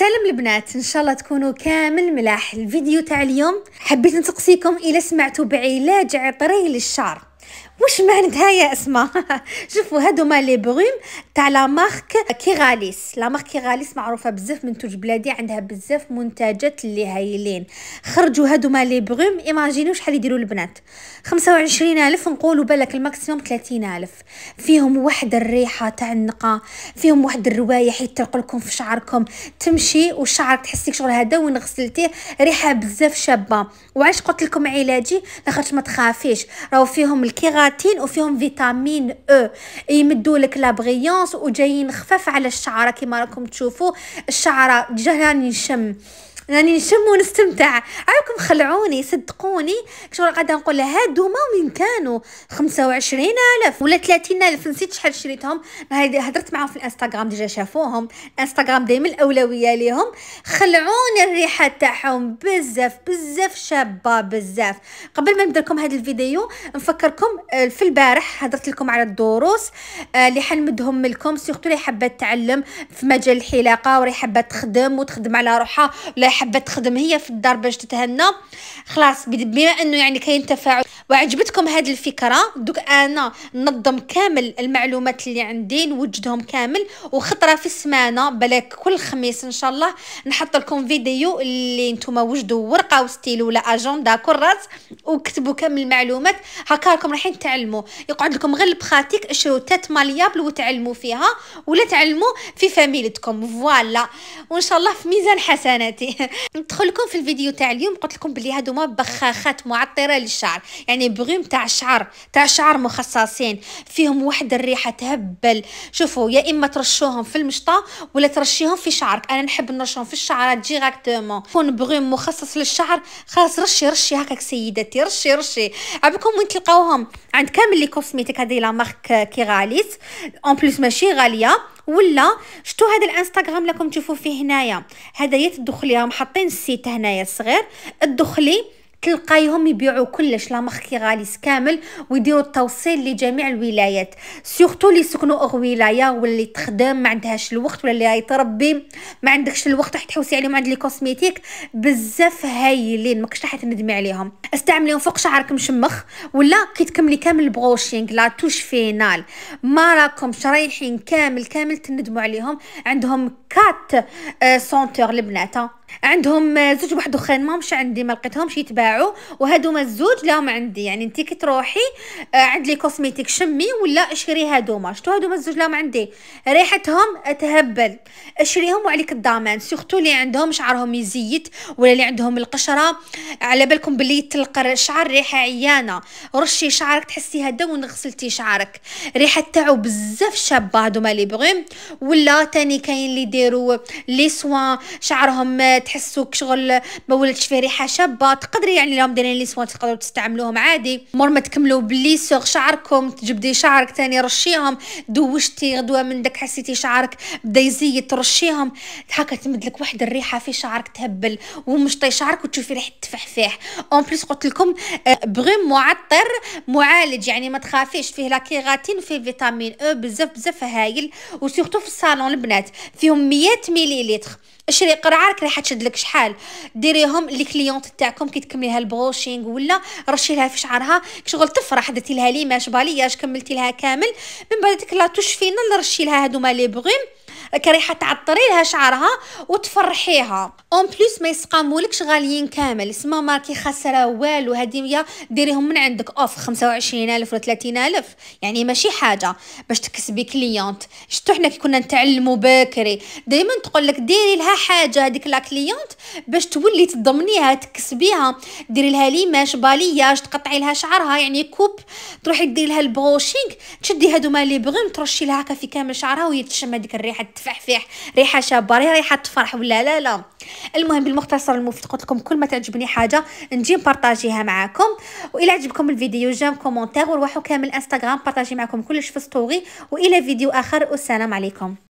سلام البنات ان شاء الله تكونوا كامل ملاح الفيديو تاع اليوم حبيت نسقسيكم الى سمعتوا بعلاج عطري للشعر واش معناتها يا اسماء شوفوا هادوما لي بروم تاع لا مارك كيغاليس لا مارك كيغاليس معروفه بزاف منتوج بلادي عندها بزاف منتجات اللي هايلين خرجوا هادوما لي بروم ايماجينيو شحال يديروا البنات 25000 نقولوا بالك الماكسيموم 30000 فيهم واحد الريحه تاع النقا فيهم واحد الروايح لكم في شعركم تمشي والشعر تحسيك شغل هذا وين غسلتيه ريحه بزاف شابه وعلاش قلت لكم علاجي لاخاطش ما تخافيش راهو فيهم الكيغاليس كيراتين وفيهم فيتامين او e. يمدوا لك لابغيونس وجايين خفاف على الشعره كما راكم تشوفوا الشعره جهه نشم راني يعني نشم ونستمتع عاكم خلعوني صدقوني شغل قاعده نقول هادو ما وين كانوا 25 الف ولا 30 الف نسيت شحال شريتهم هضرت معاهم في الانستغرام ديجا شافوهم الانستغرام دائما الاولويه ليهم خلعوني الريحه تاعهم بزاف بزاف شابه بزاف قبل ما نبدا لكم هذا الفيديو نفكركم آه، في البارح هضرت لكم على الدروس آه، اللي حنمدهم لكم سورتو اللي حابه تعلم في مجال الحلاقه وراي حابه تخدم وتخدم على روحها حابه تخدم هي في الدار باش تتهنى خلاص بما انه يعني كاين تفاعل وعجبتكم هذه الفكره دوك انا نظم كامل المعلومات اللي عندي نوجدهم كامل وخطره في السمانه بلاك كل خميس ان شاء الله نحط لكم فيديو اللي نتوما وجدوا ورقه وستيلو ولا اجندا كراس وكتبوا كامل المعلومات هكا راكم رايحين تعلموا يقعد لكم غير البخاتيك اشرو تات ماليابل وتعلموا فيها ولا تعلموا في فاميلتكم فوالا وان شاء الله في ميزان حسناتي ندخل لكم في الفيديو تاع اليوم قلت لكم بلي هادو ما بخاخات معطره للشعر يعني يعني بغيم تاع شعر تاع شعر مخصصين فيهم واحد الريحه تهبل شوفوا يا اما ترشوهم في المشطه ولا ترشيهم في شعرك انا نحب نرشهم في الشعرات ديريكتومون كون بغيم مخصص للشعر خلاص رشي رشي هكاك سيداتي رشي رشي عبكم وين تلقاوهم عند كامل لي كوسميتيك هذه لا مارك كي اون بليس ماشي غاليه ولا شتو هذا الانستغرام راكم تشوفوا فيه هنايا هذا تدخلي راهم حاطين السيت هنايا صغير ادخلي تلقايهم يبيعوا كلش لا مخكي غاليس كامل ويديروا التوصيل لجميع الولايات سورتو اللي سكنوا اغ ولايه واللي تخدم ما عندهاش الوقت ولا اللي تربي ما عندكش الوقت راح تحوسي يعني عليهم عند لي كوسميتيك بزاف هايلين ماكش راح تندمي عليهم استعمليهم فوق شعرك مشمخ ولا كي تكملي كامل البروشينغ لا توش فينال ما راكمش رايحين كامل كامل تندموا عليهم عندهم كات سونتور البنات عندهم آه، زوج وحدوخين ما مش عندي ما لقيتهمش يتباعوا وهادوما الزوج لهم عندي يعني انت كي تروحي آه، عند لي كوسميتيك شمي ولا اشري هادوما شتو هادوما الزوج لهم عندي ريحتهم تهبل اشريهم وعليك الضمان سورتو اللي عندهم شعرهم يزيت ولا اللي عندهم القشره على بالكم بلي تلقى الشعر ريحه عيانه رشي شعرك تحسي هدا وين غسلتي شعرك ريحه تاعو بزاف شابه هادوما لي بغيم ولا تاني كاين اللي يديروا لي سوان شعرهم تحسوا كشغل ما ولاتش فيه ريحه شابه تقدري يعني لهم دايرين لي سوان تقدروا تستعملوهم عادي مور ما تكملوا بلي سوغ شعركم تجبدي شعرك تاني رشيهم دوشتي غدوه من داك حسيتي شعرك بدا يزيد ترشيهم هكا تمدلك واحد الريحه في شعرك تهبل ومشطي شعرك وتشوفي ريحه التفحفيح اون بليس قلت لكم آه، بغيم معطر معالج يعني ما تخافيش فيه لاكيغاتين فيه فيتامين او بزاف بزاف هايل وسورتو في الصالون البنات فيهم 100 مليلتر شري قرعارك راح تشد لك شحال ديريهم لي كليونت تاعكم كي تكملي لها البروشينغ ولا رشي لها في شعرها شغل تفرح درتي لها ليماج بالياج كملتي لها كامل من بعد ديك لا توش فينال رشي لها هذوما لي بغيم كريحه تعطري لها شعرها وتفرحيها اون بليس ما يسقامولكش غاليين كامل سما ماركي كيخسرها والو هادي هي ديريهم من عندك اوف 25000 ولا 30000 يعني ماشي حاجه باش تكسبي كليونت شتو حنا كي كنا نتعلموا بكري دائما تقول لك ديري لها حاجه هذيك لا كليونت باش تولي تضمنيها تكسبيها ديري لها ليماش بالياج تقطعي لها شعرها يعني كوب تروحي ديري لها البروشينغ تشدي هادو ما لي بغيم ترشي لها هكا في كامل شعرها وهي تشم هذيك الريحه تفحفح ريحه شابه ريحه فرح ولا لا لا المهم بالمختصر المفيد قلت لكم كل ما تعجبني حاجه نجي نبارطاجيها معاكم والى عجبكم الفيديو جام كومونتير وروحوا كامل انستغرام بارطاجي معكم كلش في ستوري والى فيديو اخر والسلام عليكم